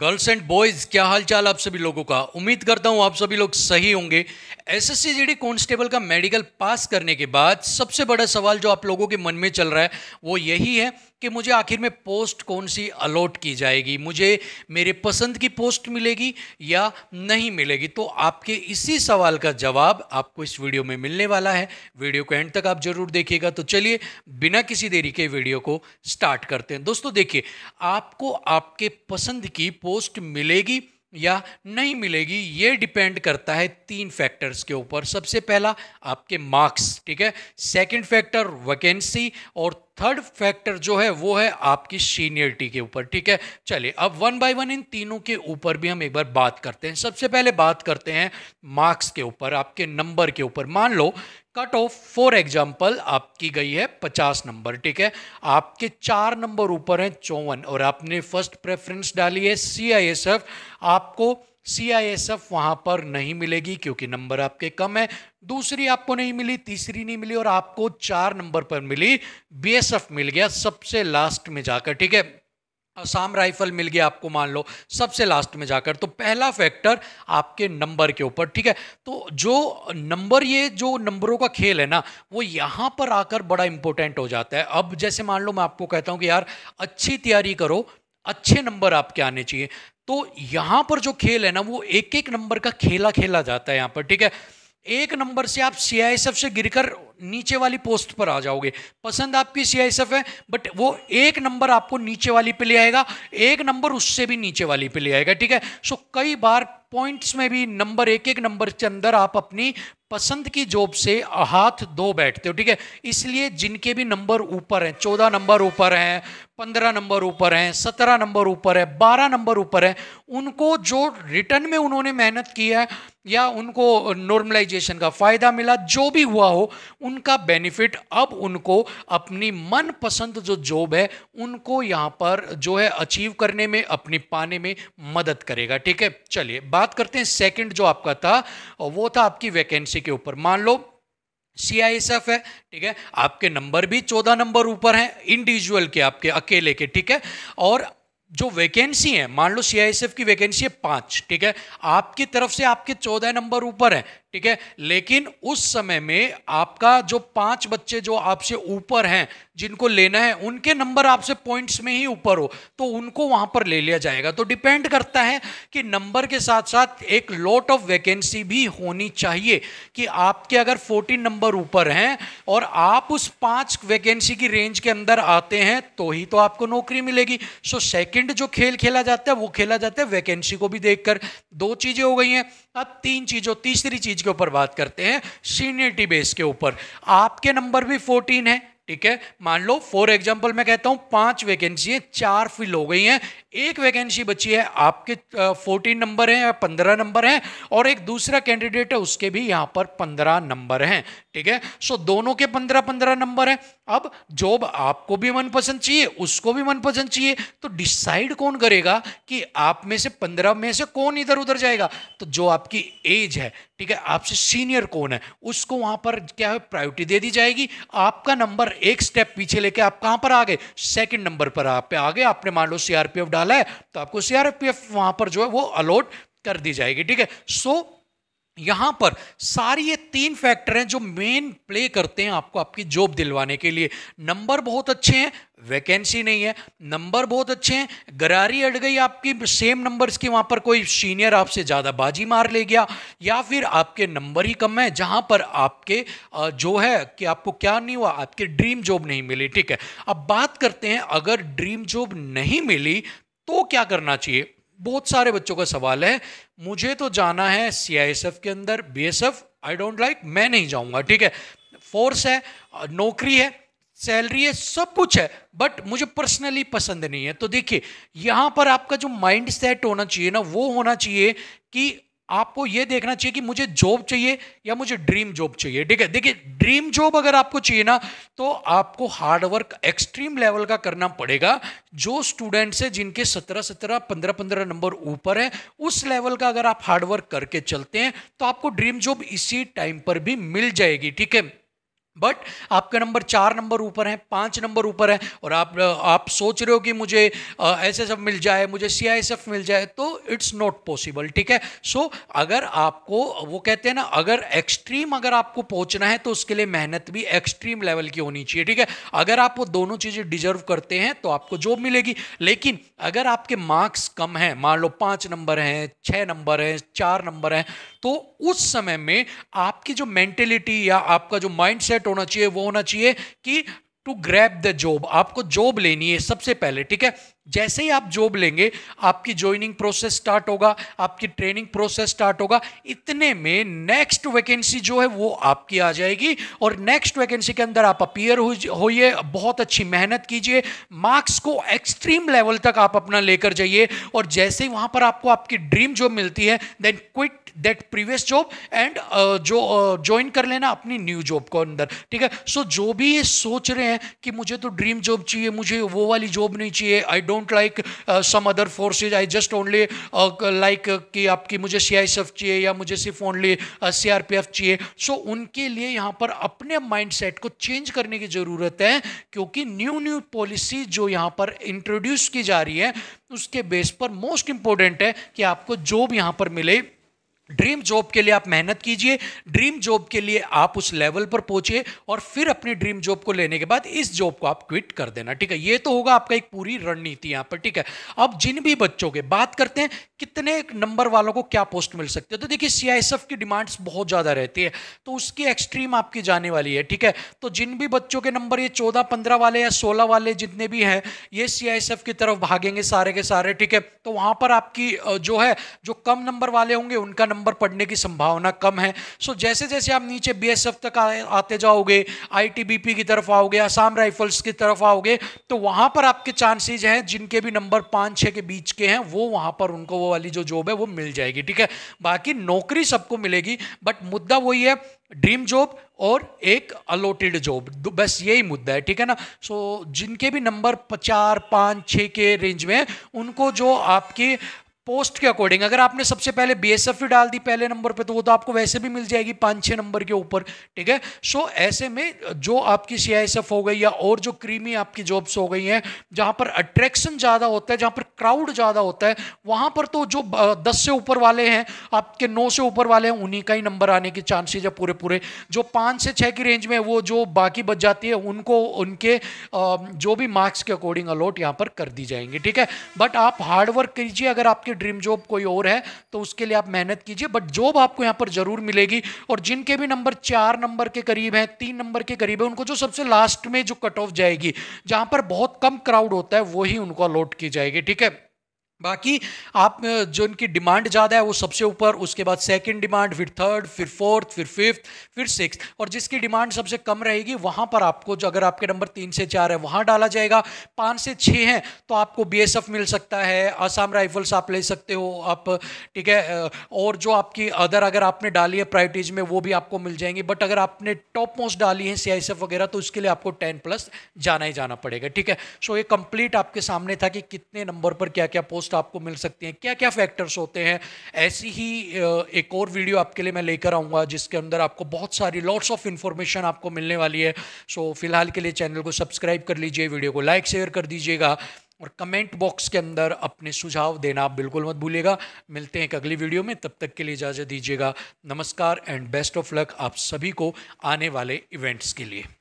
girls and boys क्या हालचाल आप सभी लोगों का उम्मीद करता हूं आप सभी लोग सही होंगे एसएससी जीडी कांस्टेबल का मेडिकल पास करने के बाद सबसे बड़ा सवाल जो आप लोगों के मन में चल रहा है वो यही है कि मुझे आखिर में पोस्ट कौन सी अलॉट की जाएगी मुझे मेरे पसंद की पोस्ट मिलेगी या नहीं मिलेगी तो आपके इसी सवाल का जवाब आपको इस वीडियो में मिलने वाला है वीडियो को एंड तक आप जरूर देखिएगा तो चलिए बिना किसी देरी के वीडियो को स्टार्ट करते हैं दोस्तों देखिए आपको आपके पसंद की पोस्ट मिलेगी या नहीं मिलेगी ये डिपेंड करता है तीन फैक्टर्स के ऊपर सबसे पहला आपके मार्क्स ठीक है सेकंड फैक्टर वैकेंसी और थर्ड फैक्टर जो है वो है आपकी सीनियरिटी के ऊपर ठीक है चलिए अब वन बाय वन इन तीनों के ऊपर भी हम एक बार बात करते हैं सबसे पहले बात करते हैं मार्क्स के ऊपर आपके नंबर के ऊपर मान लो कट ऑफ फॉर एग्जाम्पल आपकी गई है पचास नंबर ठीक है आपके चार नंबर ऊपर हैं चौवन और आपने फर्स्ट प्रेफरेंस डाली है सी आपको सी आई एस एफ वहां पर नहीं मिलेगी क्योंकि नंबर आपके कम है दूसरी आपको नहीं मिली तीसरी नहीं मिली और आपको चार नंबर पर मिली बी एस एफ मिल गया सबसे लास्ट में जाकर ठीक है असाम राइफल मिल गया आपको मान लो सबसे लास्ट में जाकर तो पहला फैक्टर आपके नंबर के ऊपर ठीक है तो जो नंबर ये जो नंबरों का खेल है ना वो यहाँ पर आकर बड़ा इंपॉर्टेंट हो जाता है अब जैसे मान लो मैं आपको कहता हूँ कि यार अच्छी तैयारी करो अच्छे नंबर आपके आने चाहिए तो यहां पर जो खेल है ना वो एक एक नंबर का खेला खेला जाता है यहां पर ठीक है एक नंबर से आप सीआईएसएफ से गिरकर नीचे वाली पोस्ट पर आ जाओगे पसंद आपकी सीआईएसएफ है बट वो एक नंबर आपको नीचे वाली पे ले आएगा एक नंबर उससे भी नीचे वाली पे ले आएगा ठीक है सो कई बार पॉइंट्स में भी नंबर एक एक नंबर के अंदर आप अपनी पसंद की जॉब से हाथ दो बैठते हो ठीक है इसलिए जिनके भी नंबर ऊपर हैं चौदह नंबर ऊपर हैं पंद्रह नंबर ऊपर हैं सत्रह नंबर ऊपर है बारह नंबर ऊपर है उनको जो रिटर्न में उन्होंने मेहनत की है या उनको नॉर्मलाइजेशन का फ़ायदा मिला जो भी हुआ हो उनका बेनिफिट अब उनको अपनी मनपसंद जो जॉब है उनको यहाँ पर जो है अचीव करने में अपनी पाने में मदद करेगा ठीक है चलिए बात करते हैं सेकंड जो आपका था वो था आपकी वैकेंसी के ऊपर मान लो सी आई एस एफ है ठीक है आपके नंबर भी चौदह नंबर ऊपर हैं इंडिविजुअल के आपके अकेले के ठीक है और जो वैकेंसी है मान लो सी की वैकेंसी है पाँच ठीक है आपकी तरफ से आपके चौदह नंबर ऊपर है ठीक है लेकिन उस समय में आपका जो पांच बच्चे जो आपसे ऊपर हैं जिनको लेना है उनके नंबर आपसे पॉइंट्स में ही ऊपर हो तो उनको वहां पर ले लिया जाएगा तो डिपेंड करता है कि नंबर के साथ साथ एक लॉट ऑफ वैकेंसी भी होनी चाहिए कि आपके अगर 14 नंबर ऊपर हैं और आप उस पांच वैकेंसी की रेंज के अंदर आते हैं तो ही तो आपको नौकरी मिलेगी सो सेकेंड जो खेल खेला जाता है वो खेला जाता है वैकेंसी को भी देखकर दो चीज़ें हो गई हैं अब तीन चीज़ों तीसरी चीज़ के ऊपर बात करते हैं सीनियरिटी बेस के ऊपर आपके नंबर भी फोर्टीन है ठीक है मान लो फॉर एग्जाम्पल मैं कहता हूं पांच वैकेंसी है चार फिल हो गई हैं एक वैकेंसी बची है आपके फोर्टीन नंबर हैं या पंद्रह नंबर हैं और एक दूसरा कैंडिडेट है उसके भी यहां पर पंद्रह नंबर हैं ठीक है सो दोनों के पंद्रह पंद्रह नंबर हैं अब जॉब आपको भी मनपसंद चाहिए उसको भी मनपसंद चाहिए तो डिसाइड कौन करेगा कि आप में से पंद्रह में से कौन इधर उधर जाएगा तो जो आपकी एज है ठीक है आपसे सीनियर कौन है उसको वहां पर क्या है प्रायोरिटी दे दी जाएगी आपका नंबर एक स्टेप पीछे लेके आप कहां पर आ गए सेकंड नंबर पर आप पे आ गए आपने मान लो सीआरपीएफ डाला है तो आपको सीआरपीएफ वहां पर जो है वो अलॉट कर दी जाएगी ठीक है सो so, यहां पर सारी ये तीन फैक्टर हैं जो मेन प्ले करते हैं आपको आपकी जॉब दिलवाने के लिए नंबर बहुत अच्छे हैं वैकेंसी नहीं है नंबर बहुत अच्छे हैं गरारी अड़ गई आपकी सेम नंबर्स की वहां पर कोई सीनियर आपसे ज़्यादा बाजी मार ले गया या फिर आपके नंबर ही कम है जहां पर आपके जो है कि आपको क्या नहीं हुआ आपके ड्रीम जॉब नहीं मिली ठीक है अब बात करते हैं अगर ड्रीम जॉब नहीं मिली तो क्या करना चाहिए बहुत सारे बच्चों का सवाल है मुझे तो जाना है सी के अंदर B S F I don't like मैं नहीं जाऊँगा ठीक है फोर्स है नौकरी है सैलरी है सब कुछ है बट मुझे पर्सनली पसंद नहीं है तो देखिए यहाँ पर आपका जो माइंड सेट होना चाहिए ना वो होना चाहिए कि आपको यह देखना चाहिए कि मुझे जॉब चाहिए या मुझे ड्रीम जॉब चाहिए ठीक है देखिए ड्रीम जॉब अगर आपको चाहिए ना तो आपको हार्डवर्क एक्सट्रीम लेवल का करना पड़ेगा जो स्टूडेंट्स है जिनके सत्रह सत्रह पंद्रह पंद्रह नंबर ऊपर है उस लेवल का अगर आप हार्डवर्क करके चलते हैं तो आपको ड्रीम जॉब इसी टाइम पर भी मिल जाएगी ठीक है बट आपका नंबर चार नंबर ऊपर है पाँच नंबर ऊपर है और आप आप सोच रहे हो कि मुझे एस एस एफ मिल जाए मुझे सी आई एस एफ मिल जाए तो इट्स नॉट पॉसिबल ठीक है सो so, अगर आपको वो कहते हैं ना अगर एक्सट्रीम अगर आपको पहुंचना है तो उसके लिए मेहनत भी एक्सट्रीम लेवल की होनी चाहिए ठीक है अगर आप वो दोनों चीज़ें डिजर्व करते हैं तो आपको जॉब मिलेगी लेकिन अगर आपके मार्क्स कम हैं मान लो पाँच नंबर हैं छः नंबर हैं चार नंबर हैं तो उस समय में आपकी जो मेंटेलिटी या आपका जो माइंड सेट होना चाहिए वो होना चाहिए कि टू ग्रैप द जॉब आपको जॉब लेनी है सबसे पहले ठीक है जैसे ही आप जॉब लेंगे आपकी ज्वाइनिंग प्रोसेस स्टार्ट होगा आपकी ट्रेनिंग प्रोसेस स्टार्ट होगा इतने में नेक्स्ट वैकेंसी जो है वो आपकी आ जाएगी और नेक्स्ट वैकेंसी के अंदर आप अपियर होइए बहुत अच्छी मेहनत कीजिए मार्क्स को एक्सट्रीम लेवल तक आप अपना लेकर जाइए और जैसे ही वहाँ पर आपको आपकी ड्रीम जॉब मिलती है then quit that previous job and जो ज्वाइन कर लेना अपनी न्यू जॉब को अंदर ठीक है सो so, जो भी ये सोच रहे हैं कि मुझे तो ड्रीम जॉब चाहिए मुझे वो वाली जॉब नहीं चाहिए I don't like some other forces I just only like कि आपकी मुझे सी आई चाहिए या मुझे सिर्फ only C R P F चाहिए सो उनके लिए यहाँ पर अपने सेट को चेंज करने की ज़रूरत है क्योंकि न्यू न्यू पॉलिसी जो यहाँ पर इंट्रोड्यूस की जा रही है उसके बेस पर मोस्ट इंपॉर्टेंट है कि आपको जॉब यहाँ पर मिले ड्रीम जॉब के लिए आप मेहनत कीजिए ड्रीम जॉब के लिए आप उस लेवल पर पहुंचे और फिर अपनी ड्रीम जॉब को लेने के बाद इस जॉब को आप क्विट कर देना ठीक है ये तो होगा आपका एक पूरी रणनीति यहाँ पर ठीक है अब जिन भी बच्चों के बात करते हैं कितने नंबर वालों को क्या पोस्ट मिल सकती है तो देखिए सीआईएसएफ की डिमांड्स बहुत ज़्यादा रहती है तो उसकी एक्सट्रीम आपकी जाने वाली है ठीक है तो जिन भी बच्चों के नंबर ये चौदह पंद्रह वाले या सोलह वाले जितने भी हैं ये सी की तरफ भागेंगे सारे के सारे ठीक है तो वहाँ पर आपकी जो है जो कम नंबर वाले होंगे उनका नंबर नंबर पढ़ने की संभावना कम है सो जैसे जैसे आप नीचे बी तक आते जाओगे आई की तरफ आओगे आसाम राइफल्स की तरफ आओगे तो वहाँ पर आपके चांसेज हैं जिनके भी नंबर पाँच छः के बीच के हैं वो वहाँ पर उनको वो वाली जो जॉब है वो मिल जाएगी ठीक है बाकी नौकरी सबको मिलेगी बट मुद्दा वही है ड्रीम जॉब और एक अलोटेड जॉब बस यही मुद्दा है ठीक है ना सो so, जिनके भी नंबर चार पाँच छः के रेंज में उनको जो आपकी पोस्ट के अकॉर्डिंग अगर आपने सबसे पहले बीएसएफ ही डाल दी पहले नंबर पे तो वो तो आपको वैसे भी मिल जाएगी पाँच छः नंबर के ऊपर ठीक है सो so, ऐसे में जो आपकी एफ हो गई या और जो क्रीमी आपकी जॉब्स हो गई हैं जहाँ पर अट्रैक्शन ज़्यादा होता है जहाँ पर क्राउड ज़्यादा होता है वहाँ पर तो जो दस से ऊपर वाले हैं आपके नौ से ऊपर वाले हैं उन्हीं का ही नंबर आने के चांसेज है पूरे पूरे जो पाँच से छः की रेंज में वो जो बाकी बच जाती है उनको उनके जो भी मार्क्स के अकॉर्डिंग अलॉट यहाँ पर कर दी जाएंगी ठीक है बट आप हार्डवर्क कीजिए अगर आपके ड्रीम जॉब कोई और है तो उसके लिए आप मेहनत कीजिए बट जॉब आपको यहाँ पर जरूर मिलेगी और जिनके भी नंबर चार नंबर के करीब हैं तीन नंबर के करीब है उनको जो सबसे लास्ट में जो कट ऑफ जाएगी जहाँ पर बहुत कम क्राउड होता है वही उनको अलॉट की जाएगी ठीक है बाकी आप जो इनकी डिमांड ज़्यादा है वो सबसे ऊपर उसके बाद सेकंड डिमांड फिर थर्ड फिर फोर्थ फिर फिफ्थ फिर सिक्स और जिसकी डिमांड सबसे कम रहेगी वहाँ पर आपको जो अगर आपके नंबर तीन से चार है वहाँ डाला जाएगा पाँच से छः हैं तो आपको बीएसएफ मिल सकता है आसाम राइफल्स आप ले सकते हो आप ठीक है और जो आपकी अदर अगर आपने डाली है प्रायोरिटीज़ में वो भी आपको मिल जाएंगी बट अगर आपने टॉप मोस्ट डाली है सी वगैरह तो उसके लिए आपको टेन प्लस जाना ही जाना पड़ेगा ठीक है सो ये कंप्लीट आपके सामने था कि कितने नंबर पर क्या क्या पोस्ट पोस्ट आपको मिल सकती हैं क्या क्या फैक्टर्स होते हैं ऐसी ही एक और वीडियो आपके लिए मैं लेकर आऊँगा जिसके अंदर आपको बहुत सारी लॉट्स ऑफ इन्फॉर्मेशन आपको मिलने वाली है सो फिलहाल के लिए चैनल को सब्सक्राइब कर लीजिए वीडियो को लाइक शेयर कर दीजिएगा और कमेंट बॉक्स के अंदर अपने सुझाव देना आप बिल्कुल मत भूलिएगा मिलते हैं एक अगली वीडियो में तब तक के लिए इजाज़त दीजिएगा नमस्कार एंड बेस्ट ऑफ लक आप सभी को आने वाले इवेंट्स के लिए